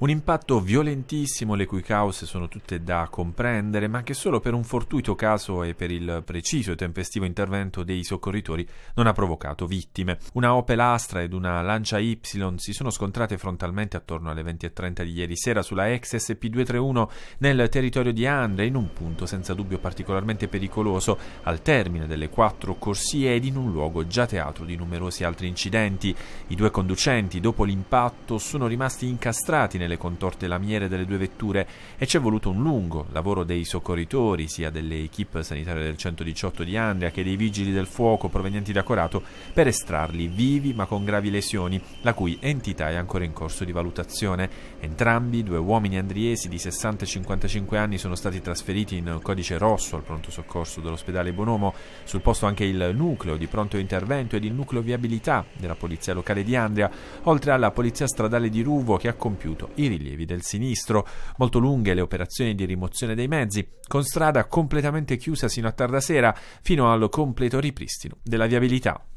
Un impatto violentissimo le cui cause sono tutte da comprendere, ma che solo per un fortuito caso e per il preciso e tempestivo intervento dei soccorritori non ha provocato vittime. Una Opel Astra ed una Lancia Y si sono scontrate frontalmente attorno alle 20.30 di ieri sera sulla ex SP231 nel territorio di Andre, in un punto senza dubbio particolarmente pericoloso, al termine delle quattro corsie ed in un luogo già teatro di numerosi altri incidenti. I due conducenti, dopo l'impatto, sono rimasti incastrati nel le contorte lamiere delle due vetture e ci è voluto un lungo lavoro dei soccorritori, sia delle equip sanitarie del 118 di Andria che dei vigili del fuoco provenienti da Corato, per estrarli vivi ma con gravi lesioni, la cui entità è ancora in corso di valutazione. Entrambi, due uomini andriesi di 60 e 55 anni, sono stati trasferiti in codice rosso al pronto soccorso dell'ospedale Bonomo, sul posto anche il nucleo di pronto intervento ed il nucleo viabilità della polizia locale di Andria, oltre alla polizia stradale di Ruvo che ha compiuto i rilievi del sinistro. Molto lunghe le operazioni di rimozione dei mezzi, con strada completamente chiusa sino a tarda sera, fino al completo ripristino della viabilità.